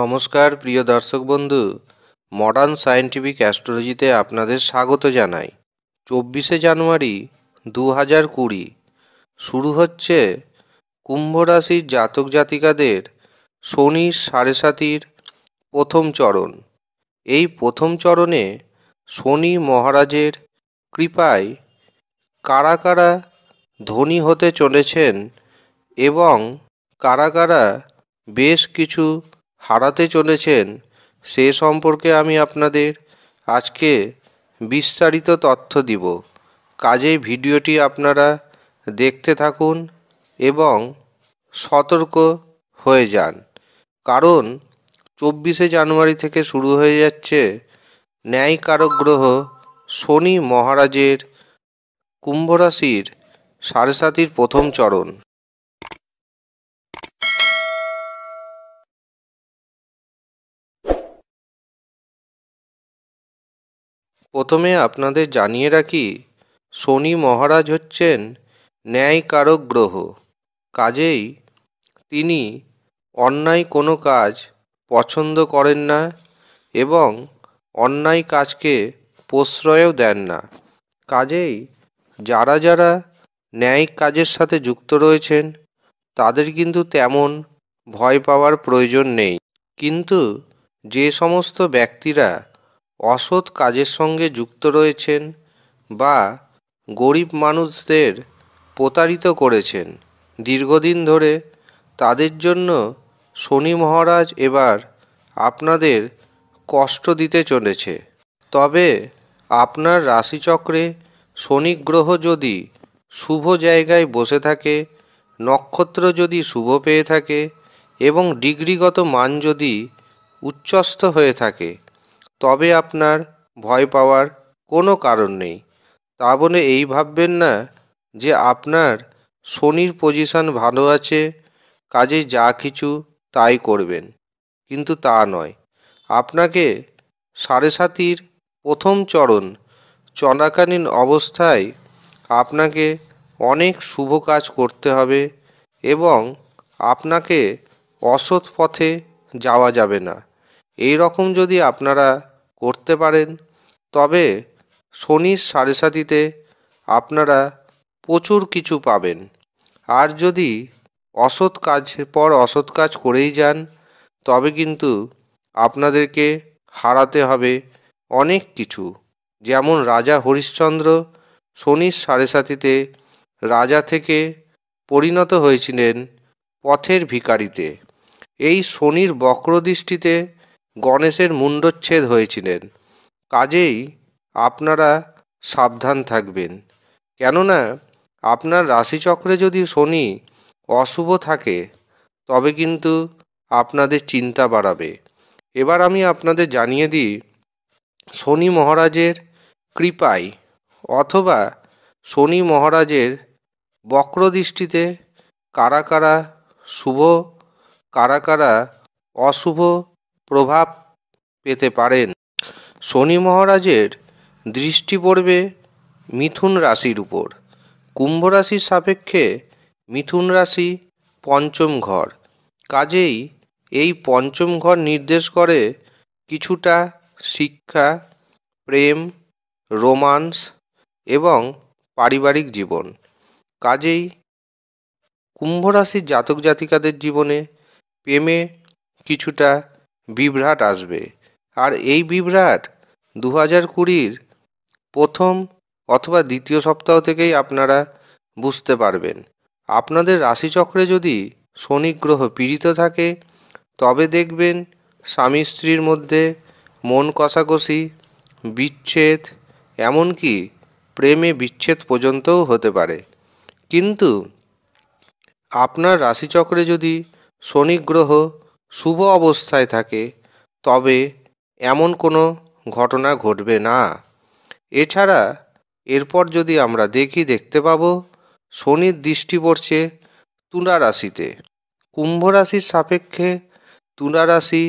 নমস্কার প্রিয় দর্শক বন্ধু মডার্ন সায়েন্টিফিক অ্যাস্ট্রোলজিতে আপনাদের স্বাগত জানাই চব্বিশে জানুয়ারি দু হাজার কুড়ি শুরু হচ্ছে কুম্ভ রাশির জাতক জাতিকাদের শনি সাড়ে সাতির প্রথম চরণ এই প্রথম চরণে শনি মহারাজের কৃপায় কারা কারা ধনী হতে চলেছেন এবং কারা কারা বেশ কিছু হারাতে চলেছেন সে সম্পর্কে আমি আপনাদের আজকে বিস্তারিত তথ্য দিব কাজেই ভিডিওটি আপনারা দেখতে থাকুন এবং সতর্ক হয়ে যান কারণ চব্বিশে জানুয়ারি থেকে শুরু হয়ে যাচ্ছে কারক গ্রহ শনি মহারাজের কুম্ভরাশির সাড়ে সাতির প্রথম চরণ প্রথমে আপনাদের জানিয়ে রাখি শনি মহারাজ হচ্ছেন ন্যায়কারক গ্রহ কাজেই তিনি অন্যায় কোনো কাজ পছন্দ করেন না এবং অন্যায় কাজকে প্রশ্রয়ও দেন না কাজেই যারা যারা ন্যায়িক কাজের সাথে যুক্ত রয়েছেন তাদের কিন্তু তেমন ভয় পাওয়ার প্রয়োজন নেই কিন্তু যে সমস্ত ব্যক্তিরা অসৎ কাজের সঙ্গে যুক্ত রয়েছেন বা গরিব মানুষদের প্রতারিত করেছেন দীর্ঘদিন ধরে তাদের জন্য শনি মহারাজ এবার আপনাদের কষ্ট দিতে চলেছে তবে আপনার রাশিচক্রে শনি গ্রহ যদি শুভ জায়গায় বসে থাকে নক্ষত্র যদি শুভ পেয়ে থাকে এবং ডিগ্রিগত মান যদি উচ্চস্থ হয়ে থাকে তবে আপনার ভয় পাওয়ার কোনো কারণ নেই তা বলে এই ভাববেন না যে আপনার শনির পজিশন ভালো আছে কাজে যা কিছু তাই করবেন কিন্তু তা নয় আপনাকে সাড়ে সাতির প্রথম চরণ চলাকালীন অবস্থায় আপনাকে অনেক শুভ কাজ করতে হবে এবং আপনাকে অসৎ পথে যাওয়া যাবে না এই রকম যদি আপনারা করতে পারেন তবে শনির সাড়ে সাতিতে আপনারা প্রচুর কিছু পাবেন আর যদি অসৎ কাজ পর অসৎ কাজ করেই যান তবে কিন্তু আপনাদেরকে হারাতে হবে অনেক কিছু যেমন রাজা হরিশ্চন্দ্র শনির সাড়ে সাতিতে রাজা থেকে পরিণত হয়েছিলেন পথের ভিকারিতে এই শনির বক্রদৃষ্টিতে গণেশের মুণ্ডচ্ছেদ হয়েছিলেন কাজেই আপনারা সাবধান থাকবেন কেননা আপনার রাশিচক্রে যদি শনি অশুভ থাকে তবে কিন্তু আপনাদের চিন্তা বাড়াবে এবার আমি আপনাদের জানিয়ে দিই শনি মহারাজের কৃপায় অথবা শনি মহারাজের বক্রদৃষ্টিতে কারা কারা শুভ কারা কারা অশুভ প্রভাব পেতে পারেন শনি মহারাজের দৃষ্টি পড়বে মিথুন রাশির উপর কুম্ভ রাশির সাপেক্ষে মিথুন রাশি পঞ্চম ঘর কাজেই এই পঞ্চম ঘর নির্দেশ করে কিছুটা শিক্ষা প্রেম রোমান্স এবং পারিবারিক জীবন কাজেই কুম্ভ রাশির জাতক জাতিকাদের জীবনে প্রেমে কিছুটা বিভ্রাট আসবে আর এই বিভ্রাট দু হাজার কুড়ির প্রথম অথবা দ্বিতীয় সপ্তাহ থেকেই আপনারা বুঝতে পারবেন আপনাদের রাশিচক্রে যদি শনি গ্রহ পীড়িত থাকে তবে দেখবেন স্বামী স্ত্রীর মধ্যে মন কষাকষি বিচ্ছেদ এমনকি প্রেমে বিচ্ছেদ পর্যন্তও হতে পারে কিন্তু আপনার রাশিচক্রে যদি শনি গ্রহ শুভ অবস্থায় থাকে তবে এমন কোনো ঘটনা ঘটবে না এছাড়া এরপর যদি আমরা দেখি দেখতে পাব শনির দৃষ্টি পড়ছে তুলা রাশিতে কুম্ভ রাশির সাপেক্ষে তুলা রাশি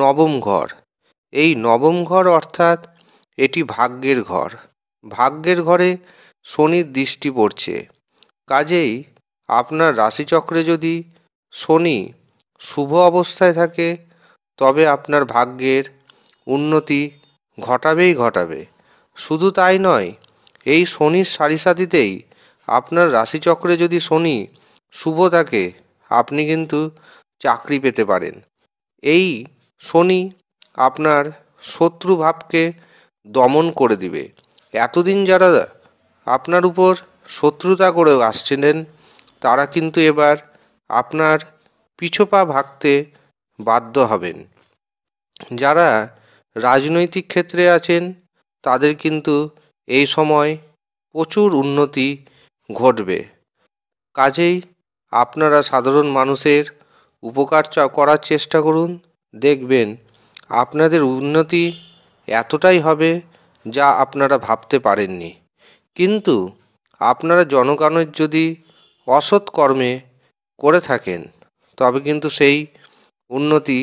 নবম ঘর এই নবম ঘর অর্থাৎ এটি ভাগ্যের ঘর ভাগ্যের ঘরে শনির দৃষ্টি পড়ছে কাজেই আপনার রাশিচক্রে যদি শনি শুভ অবস্থায় থাকে তবে আপনার ভাগ্যের উন্নতি ঘটাবেই ঘটাবে শুধু তাই নয় এই শনির সারিসাথিতেই আপনার রাশিচক্রে যদি শনি শুভ থাকে আপনি কিন্তু চাকরি পেতে পারেন এই শনি আপনার শত্রু ভাবকে দমন করে দিবে এতদিন যারা আপনার উপর শত্রুতা করে আসছিলেন তারা কিন্তু এবার আপনার পিছোপা ভাগতে বাধ্য হবেন যারা রাজনৈতিক ক্ষেত্রে আছেন তাদের কিন্তু এই সময় প্রচুর উন্নতি ঘটবে কাজেই আপনারা সাধারণ মানুষের উপকার করার চেষ্টা করুন দেখবেন আপনাদের উন্নতি এতটাই হবে যা আপনারা ভাবতে পারেননি কিন্তু আপনারা জনগণের যদি অসৎ কর্মে করে থাকেন তবে কিন্তু সেই উন্নতি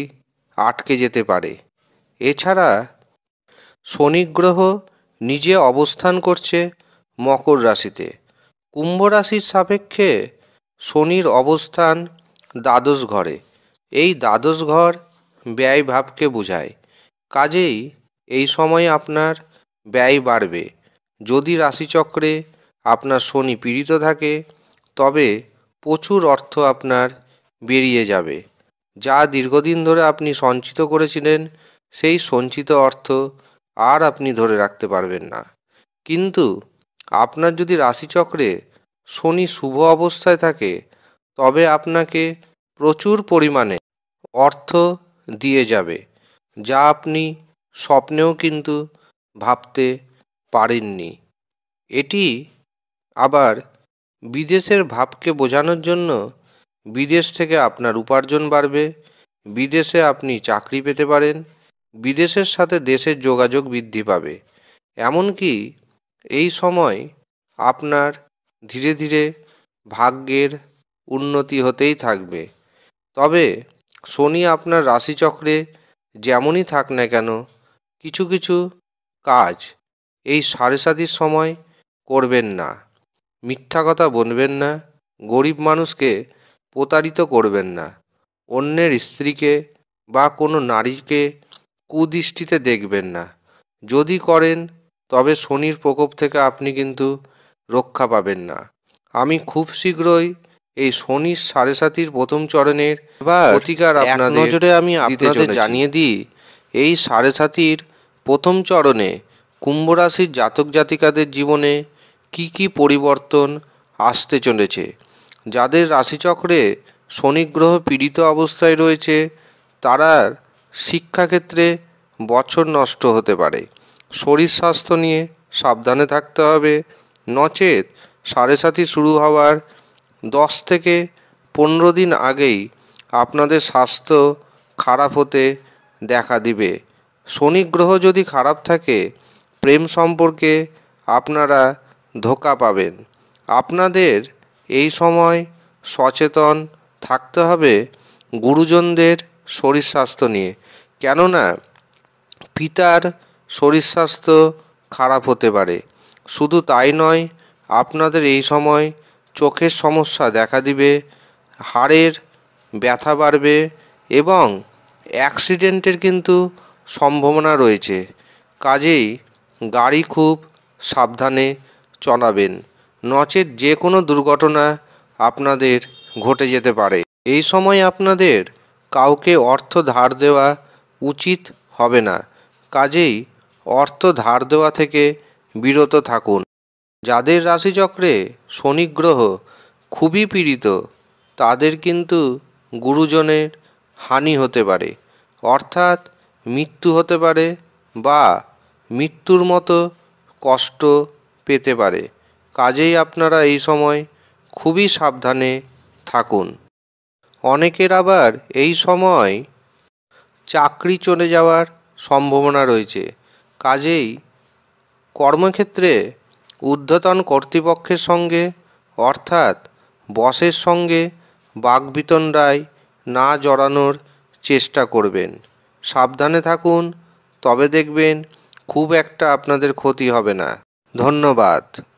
আটকে যেতে পারে এছাড়া শনি গ্রহ নিজে অবস্থান করছে মকর রাশিতে কুম্ভ রাশির সাপেক্ষে শনির অবস্থান দ্বাদশ ঘরে এই দ্বাদশ ঘর ব্যয় ভাবকে বোঝায় কাজেই এই সময় আপনার ব্যয় বাড়বে যদি রাশিচক্রে আপনার শনি পীড়িত থাকে তবে প্রচুর অর্থ আপনার বেরিয়ে যাবে যা দীর্ঘদিন ধরে আপনি সঞ্চিত করেছিলেন সেই সঞ্চিত অর্থ আর আপনি ধরে রাখতে পারবেন না কিন্তু আপনার যদি রাশিচক্রে শনি শুভ অবস্থায় থাকে তবে আপনাকে প্রচুর পরিমাণে অর্থ দিয়ে যাবে যা আপনি স্বপ্নেও কিন্তু ভাবতে পারেননি এটি আবার বিদেশের ভাবকে বোঝানোর জন্য বিদেশ থেকে আপনার উপার্জন বাড়বে বিদেশে আপনি চাকরি পেতে পারেন বিদেশের সাথে দেশের যোগাযোগ বৃদ্ধি পাবে এমনকি এই সময় আপনার ধীরে ধীরে ভাগ্যের উন্নতি হতেই থাকবে তবে শনি আপনার রাশিচক্রে যেমনই থাক না কেন কিছু কিছু কাজ এই সাড়ে সাতির সময় করবেন না মিথ্যা কথা বলবেন না গরিব মানুষকে প্রতারিত করবেন না অন্যের স্ত্রীকে বা কোনো নারীকে কুদৃষ্টিতে দেখবেন না যদি করেন তবে শনির প্রকোপ থেকে আপনি কিন্তু রক্ষা পাবেন না আমি খুব শীঘ্রই এই শনির সাড়ে সাতির প্রথম চরণের প্রতিকার আপনার নজরে আমি আপনাদের জানিয়ে দিই এই সাড়ে সাতির প্রথম চরণে কুম্ভ রাশির জাতক জাতিকাদের জীবনে কি কি পরিবর্তন আসতে চলেছে যাদের রাশিচক্রে শনি গ্রহ পীড়িত অবস্থায় রয়েছে তারার শিক্ষাক্ষেত্রে বছর নষ্ট হতে পারে শরীর স্বাস্থ্য নিয়ে সাবধানে থাকতে হবে নচেত সাড়ে সাথী শুরু হওয়ার দশ থেকে পনেরো দিন আগেই আপনাদের স্বাস্থ্য খারাপ হতে দেখা দিবে শনি গ্রহ যদি খারাপ থাকে প্রেম সম্পর্কে আপনারা ধোকা পাবেন আপনাদের এই সময় সচেতন থাকতে হবে গুরুজনদের শরীর স্বাস্থ্য নিয়ে কেননা পিতার শরীর স্বাস্থ্য খারাপ হতে পারে শুধু তাই নয় আপনাদের এই সময় চোখের সমস্যা দেখা দিবে হাড়ের ব্যথা বাড়বে এবং অ্যাক্সিডেন্টের কিন্তু সম্ভাবনা রয়েছে কাজেই গাড়ি খুব সাবধানে চলাবেন নচেত যে কোনো দুর্ঘটনা আপনাদের ঘটে যেতে পারে এই সময় আপনাদের কাউকে অর্থ ধার দেওয়া উচিত হবে না কাজেই অর্থ ধার দেওয়া থেকে বিরত থাকুন যাদের রাশিচক্রে শনিগ্রহ খুবই পীড়িত তাদের কিন্তু গুরুজনের হানি হতে পারে অর্থাৎ মৃত্যু হতে পারে বা মৃত্যুর মতো কষ্ট পেতে পারে কাজেই আপনারা এই সময় খুবই সাবধানে থাকুন অনেকের আবার এই সময় চাকরি চলে যাওয়ার সম্ভাবনা রয়েছে কাজেই কর্মক্ষেত্রে উদ্ধতন কর্তৃপক্ষের সঙ্গে অর্থাৎ বসের সঙ্গে বাগবিতণ্ডায় না জড়ানোর চেষ্টা করবেন সাবধানে থাকুন তবে দেখবেন খুব একটা আপনাদের ক্ষতি হবে না ধন্যবাদ